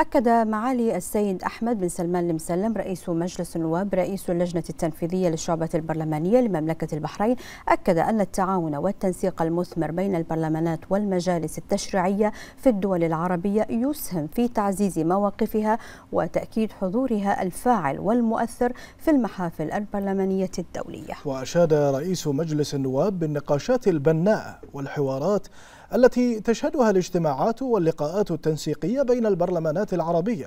أكد معالي السيد أحمد بن سلمان المسلم رئيس مجلس النواب رئيس اللجنة التنفيذية للشعبة البرلمانية لمملكة البحرين أكد أن التعاون والتنسيق المثمر بين البرلمانات والمجالس التشريعية في الدول العربية يسهم في تعزيز مواقفها وتأكيد حضورها الفاعل والمؤثر في المحافل البرلمانية الدولية وأشاد رئيس مجلس النواب بالنقاشات البناء والحوارات التي تشهدها الاجتماعات واللقاءات التنسيقية بين البرلمانات العربية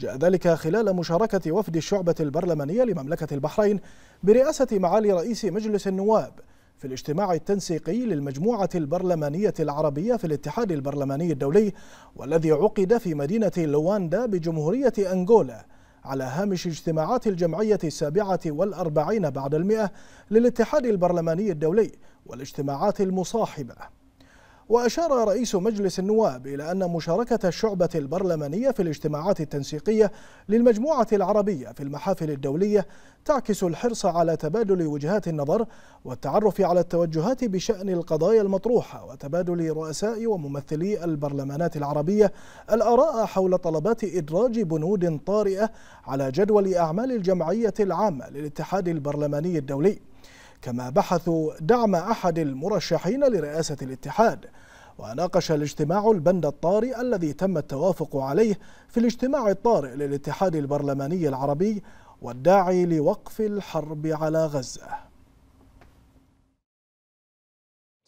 جاء ذلك خلال مشاركة وفد الشعبة البرلمانية لمملكة البحرين برئاسة معالي رئيس مجلس النواب في الاجتماع التنسيقي للمجموعة البرلمانية العربية في الاتحاد البرلماني الدولي والذي عقد في مدينة لواندا بجمهورية أنغولا على هامش اجتماعات الجمعية السابعة والأربعين بعد المئة للاتحاد البرلماني الدولي والاجتماعات المصاحبة وأشار رئيس مجلس النواب إلى أن مشاركة الشعبة البرلمانية في الاجتماعات التنسيقية للمجموعة العربية في المحافل الدولية تعكس الحرص على تبادل وجهات النظر والتعرف على التوجهات بشأن القضايا المطروحة وتبادل رؤساء وممثلي البرلمانات العربية الآراء حول طلبات إدراج بنود طارئة على جدول أعمال الجمعية العامة للاتحاد البرلماني الدولي كما بحثوا دعم أحد المرشحين لرئاسة الاتحاد وناقش الاجتماع البند الطارئ الذي تم التوافق عليه في الاجتماع الطارئ للاتحاد البرلماني العربي والداعي لوقف الحرب على غزه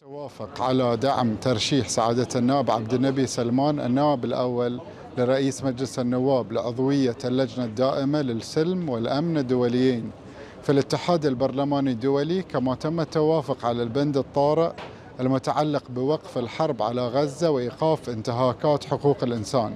توافق على دعم ترشيح سعادة النائب عبد النبي سلمان النائب الأول لرئيس مجلس النواب لعضوية اللجنة الدائمة للسلم والأمن الدوليين في الاتحاد البرلماني الدولي كما تم التوافق على البند الطارئ المتعلق بوقف الحرب على غزة وإيقاف انتهاكات حقوق الإنسان